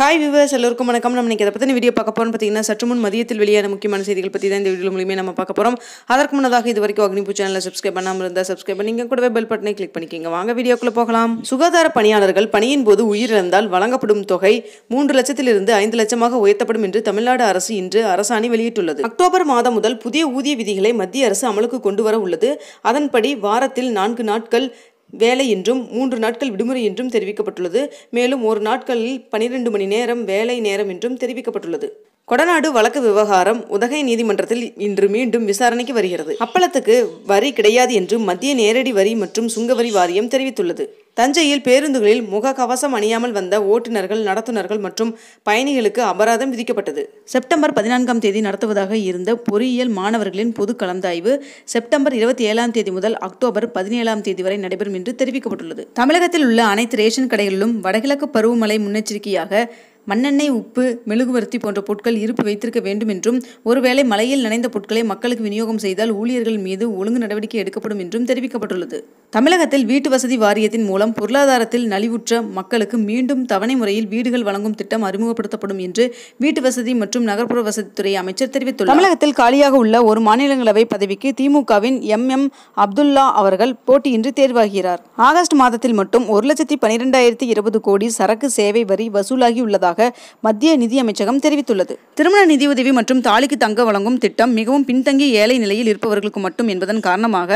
hi viewers எல்லோருக்கும் வணக்கம் நம்ம இன்றைக்கி அதை பற்றின வீடியோ பார்க்க போகிறோம் பார்த்தீங்கன்னா சற்று முன் மதியத்தில் வெளியான முக்கியமான செய்திகள் பற்றி தான் இந்த வீடியோ மூலியமே நம்ம பார்க்க போகிறோம் அதற்கு முன்னதாக இது வரைக்கும் அக்னிபூ சேனலில் சப்ஸ்கிரைப் பண்ணாமல் இருந்தால் சப்ஸ்கிரைப் பண்ணிங்க கூடவே பெல் பட்டனை கிளிக் பண்ணிக்கிங்க வாங்க வீடியோக்குள்ளே போகலாம் சுகாதார பணியாளர்கள் பணியின் போது உயிரிழந்தால் வழங்கப்படும் தொகை மூன்று லட்சத்திலிருந்து ஐந்து லட்சமாக உயர்த்தப்படும் என்று தமிழ்நாடு அரசு இன்று அரசாணை வெளியிட்டுள்ளது அக்டோபர் மாதம் முதல் புதிய ஊதிய விதிகளை மத்திய அரசு அமலுக்கு கொண்டு வர உள்ளது அதன்படி வாரத்தில் நான்கு நாட்கள் வேலை என்றும் மூன்று நாட்கள் விடுமுறை என்றும் தெரிவிக்கப்பட்டுள்ளது மேலும் ஒரு நாட்களில் பனிரெண்டு மணி நேரம் வேலை நேரம் என்றும் தெரிவிக்கப்பட்டுள்ளது கொடநாடு வழக்கு விவகாரம் உதகை நீதிமன்றத்தில் இன்று மீண்டும் விசாரணைக்கு வருகிறது அப்பளத்துக்கு வரி கிடையாது என்று மத்திய நேரடி வரி மற்றும் சுங்கவரி வாரியம் தெரிவித்துள்ளது தஞ்சையில் பேருந்துகளில் முகக்கவசம் அணியாமல் வந்த ஓட்டுநர்கள் நடத்துனர்கள் மற்றும் பயணிகளுக்கு அபராதம் விதிக்கப்பட்டது செப்டம்பர் பதினான்காம் தேதி நடத்துவதாக இருந்த பொறியியல் மாணவர்களின் பொது கலந்தாய்வு செப்டம்பர் இருபத்தி ஏழாம் தேதி முதல் அக்டோபர் பதினேழாம் தேதி வரை நடைபெறும் என்று தெரிவிக்கப்பட்டுள்ளது தமிழகத்தில் உள்ள அனைத்து ரேஷன் கடைகளிலும் வடகிழக்கு பருவமழை முன்னெச்சரிக்கையாக மண்ணெண்ணெய் உப்பு மெழுகுவர்த்தி போன்ற பொருட்கள் இருப்பு வைத்திருக்க வேண்டும் என்றும் ஒருவேளை மலையில் நனைந்த பொருட்களை மக்களுக்கு விநியோகம் செய்தால் ஊழியர்கள் மீது ஒழுங்கு நடவடிக்கை எடுக்கப்படும் என்றும் தெரிவிக்கப்பட்டுள்ளது தமிழகத்தில் வீட்டு வசதி வாரியத்தின் மூலம் பொருளாதாரத்தில் நலிவுற்ற மக்களுக்கு மீண்டும் தவணை முறையில் வீடுகள் வழங்கும் திட்டம் அறிமுகப்படுத்தப்படும் என்று வீட்டு வசதி மற்றும் நகர்ப்புற வசதித்துறை அமைச்சர் தெரிவித்துள்ளார் தமிழகத்தில் காலியாக உள்ள ஒரு மாநிலங்களவை பதவிக்கு திமுகவின் எம் எம் அப்துல்லா அவர்கள் போட்டியின்றி தேர்வாகிறார் ஆகஸ்ட் மாதத்தில் மட்டும் ஒரு லட்சத்தி பனிரெண்டாயிரத்தி இருபது கோடி சரக்கு சேவை வரி வசூலாகி உள்ளதாக மத்திய நிதி அமைச்சகம் தெரிவித்துள்ளது திருமண நிதியுதவி மற்றும் தாலிக்கு தங்க வழங்கும் திட்டம் மிகவும் பின்தங்கிய ஏழை நிலையில் இருப்பவர்களுக்கு மட்டும் என்பதன் காரணமாக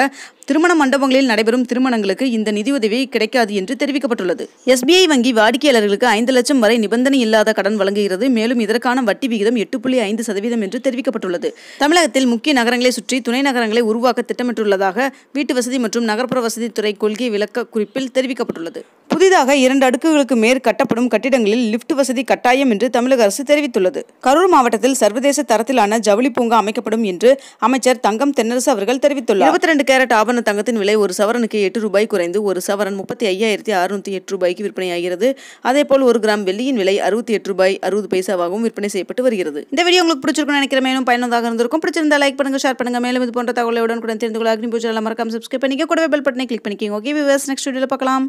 திருமண மண்டபங்களில் நடைபெறும் திருமணங்களுக்கு இந்த நிதியுதவி கிடைக்காது என்று தெரிவிக்கப்பட்டுள்ளது எஸ்பிஐ வங்கி வாடிக்கையாளர்களுக்கு ஐந்து லட்சம் வரை நிபந்தனை இல்லாத கடன் வழங்குகிறது மேலும் இதற்கான வட்டி விகிதம் எட்டு புள்ளி ஐந்து சதவீதம் என்று தெரிவிக்கப்பட்டுள்ளது தமிழகத்தில் முக்கிய நகரங்களை சுற்றி துணை நகரங்களை உருவாக்க திட்டமிட்டுள்ளதாக வீட்டு வசதி மற்றும் நகர்ப்புற வசதி துறை கொள்கை விளக்க குறிப்பில் தெரிவிக்கப்பட்டுள்ளது புதிதாக இரண்டு அடுக்குகளுக்கு மேற் கட்டப்படும் கட்டிடங்களில் லிப்ட் வசதி கட்டாயம் என்று தமிழக அரசு தெரிவித்துள்ளது கரூர் மாவட்டத்தில் சர்வதேச தரத்திலான ஜவுளி பூங்கா அமைக்கப்படும் என்று அமைச்சர் தங்கம் தென்னரசு அவர்கள் தெரிவித்துள்ளார் இருபத்தி ரெண்டு கேரட் ஆபரண தங்கத்தின் விலை ஒரு சவரனுக்கு கிராமிற்கு எட்டு ரூபாய் குறைந்து ஒரு சவரன் முப்பத்தி ஐயாயிரத்தி அறுநூற்றி எட்டு ரூபாய்க்கு விற்பனையாகிறது அதேபோல் ஒரு கிராம் வெள்ளியின் விலை அறுபத்தி எட்டு ரூபாய் அறுபது பைசாவாகவும் விற்பனை செய்யப்பட்டு வருகிறது இந்த வீடியோ உங்களுக்கு பிடிச்சிருக்கும் நினைக்கிறேன் மேலும் பயனுள்ளதாக இருந்திருக்கும் பிடிச்சிருந்தா லைக் பண்ணுங்க ஷேர் பண்ணுங்க மேலும் இது போன்ற தகவலுடன் கூட தெரிந்து கொள்ள அக்னி பூஜை மறக்காம சப்ஸ்கிரைப் பண்ணிக்க கூடவே பெல் பட்டனை கிளிக் பண்ணிக்கோங்க ஓகே விவர்ஸ் நெக்ஸ்ட் வீடியோவில் பார்க்கலாம்